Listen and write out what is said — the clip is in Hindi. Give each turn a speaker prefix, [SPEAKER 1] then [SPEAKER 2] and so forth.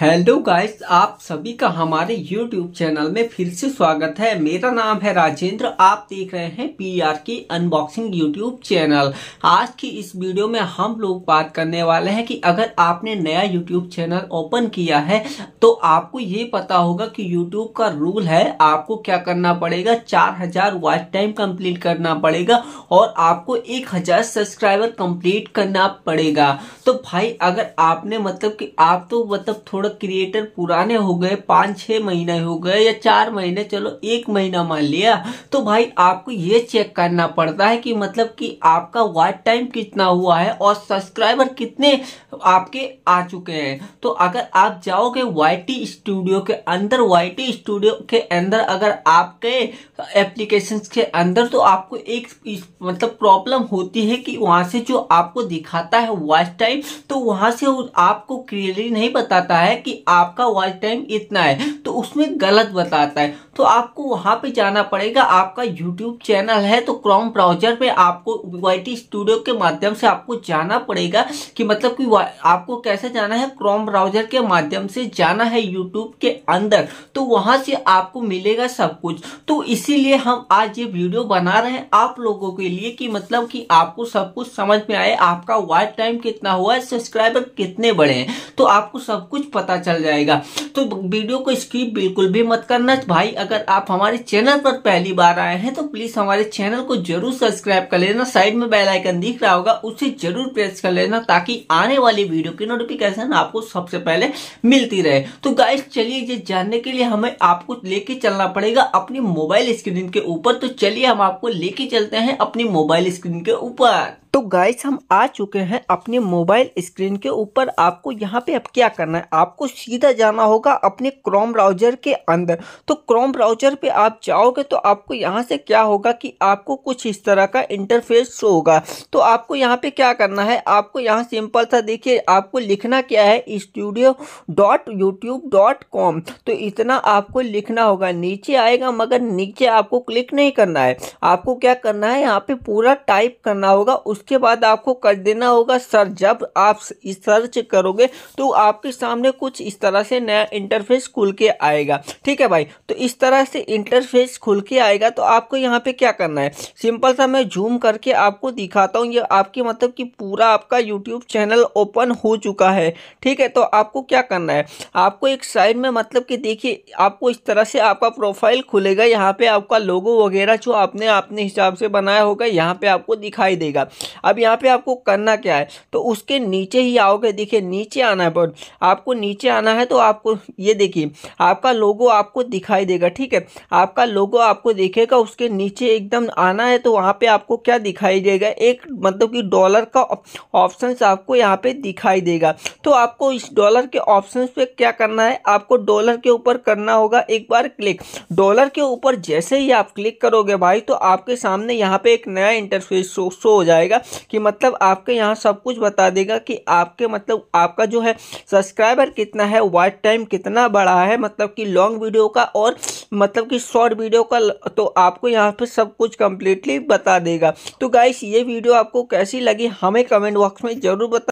[SPEAKER 1] हेलो गाइस आप सभी का हमारे यूट्यूब चैनल में फिर से स्वागत है मेरा नाम है राजेंद्र आप देख रहे हैं पी आर की अनबॉक्सिंग यूट्यूब चैनल आज की इस वीडियो में हम लोग बात करने वाले हैं कि अगर आपने नया यूट्यूब चैनल ओपन किया है तो आपको ये पता होगा कि यूट्यूब का रूल है आपको क्या करना पड़ेगा चार हजार वॉच टाइम कम्प्लीट करना पड़ेगा और आपको एक हजार सब्सक्राइबर कम्प्लीट करना पड़ेगा तो भाई अगर आपने मतलब की आप तो मतलब थोड़ा और क्रिएटर पुराने हो गए पाँच छः महीने हो गए या चार महीने चलो एक महीना मान लिया तो भाई आपको ये चेक करना पड़ता है कि मतलब कि आपका वाच टाइम कितना हुआ है और सब्सक्राइबर कितने आपके आ चुके हैं तो अगर आप जाओगे वाई स्टूडियो के अंदर वाई स्टूडियो के अंदर अगर आपके एप्लीकेशन के अंदर तो आपको एक मतलब प्रॉब्लम होती है कि वहाँ से जो आपको दिखाता है वाइट टाइम तो वहाँ से आपको क्लियरली नहीं बताता है कि आपका वॉच टाइम इतना है तो उसमें गलत बताता है तो आपको वहां पे जाना पड़ेगा आपका यूट्यूब चैनल है तो क्रोम ब्राउजर पे आपको वाई स्टूडियो के माध्यम से आपको जाना पड़ेगा कि मतलब कि आपको कैसे जाना है क्रोम ब्राउजर के माध्यम से जाना है यूट्यूब के अंदर तो वहां से आपको मिलेगा सब कुछ तो इसीलिए हम आज ये वीडियो बना रहे हैं आप लोगों के लिए कि मतलब कि आपको सब कुछ समझ में आए आपका वाइट टाइम कितना हुआ है सब्सक्राइबर कितने बड़े हैं तो आपको सब कुछ पता चल जाएगा तो वीडियो को स्किप बिल्कुल भी मत करना भाई अगर आप हमारे चैनल पर पहली बार आए हैं तो प्लीज हमारे चैनल को जरूर सब्सक्राइब कर लेना साइड में बेल आइकन दिख रहा होगा उसे जरूर प्रेस कर लेना ताकि आने वाली वीडियो की नोटिफिकेशन आपको सबसे पहले मिलती रहे तो गाइस चलिए ये जानने के लिए हमें आपको लेके चलना पड़ेगा अपनी मोबाइल स्क्रीन के ऊपर तो चलिए हम आपको लेके चलते हैं अपनी मोबाइल स्क्रीन के ऊपर तो गाइस हम आ चुके हैं अपने मोबाइल स्क्रीन के ऊपर आपको यहाँ पे अब क्या करना है आपको सीधा जाना होगा अपने क्रोम ब्राउजर के अंदर तो क्रोम ब्राउजर पे आप जाओगे तो आपको यहाँ से क्या होगा कि आपको कुछ इस तरह का इंटरफेस शो होगा तो आपको यहाँ पे क्या करना है आपको यहाँ सिंपल था देखिए आपको लिखना क्या है studio dot YouTube dot com तो इतना आपको लिखना होगा नीचे आएगा मगर नीचे आपको क्लिक नहीं करना है आपको क्या करना है यहाँ पर पूरा टाइप करना होगा उस उसके बाद आपको कर देना होगा सर्च जब आप सर्च करोगे तो आपके सामने कुछ इस तरह से नया इंटरफेस खुल के आएगा ठीक है भाई तो इस तरह से इंटरफेस खुल के आएगा तो आपको यहाँ पे क्या करना है सिंपल सा मैं जूम करके आपको दिखाता हूँ ये आपके मतलब कि पूरा आपका यूट्यूब चैनल ओपन हो चुका है ठीक है तो आपको क्या करना है आपको एक साइड में मतलब कि देखिए आपको इस तरह से आपका प्रोफाइल खुलेगा यहाँ पे आपका लोगो वगैरह जो आपने अपने हिसाब से बनाया होगा यहाँ पे आपको दिखाई देगा अब यहाँ पे आपको करना क्या है तो उसके नीचे ही आओगे देखिए नीचे आना है बट आपको नीचे आना है तो आपको ये देखिए आपका लोगो आपको दिखाई देगा ठीक है आपका लोगो आपको देखेगा उसके नीचे एकदम आना है तो वहाँ पर आपको क्या दिखाई देगा एक मतलब कि डॉलर का ऑप्शन आपको यहाँ पे दिखाई देगा तो आपको इस डॉलर के ऑप्शन पे क्या करना है आपको डॉलर के ऊपर करना होगा एक बार क्लिक डॉलर के ऊपर जैसे ही आप क्लिक करोगे भाई तो आपके सामने यहाँ पे एक नया इंटरफेस शो हो जाएगा देगा कि मतलब आपके यहाँ सब कुछ बता देगा कि आपके मतलब आपका जो है सब्सक्राइबर कितना है वाइट टाइम कितना बढ़ा है मतलब कि लॉन्ग वीडियो का और मतलब कि शॉर्ट वीडियो का तो आपको यहाँ पर सब कुछ कम्प्लीटली बता देगा तो गाइस ये वीडियो आपको कैसी लगी हमें कमेंट बॉक्स में ज़रूर बता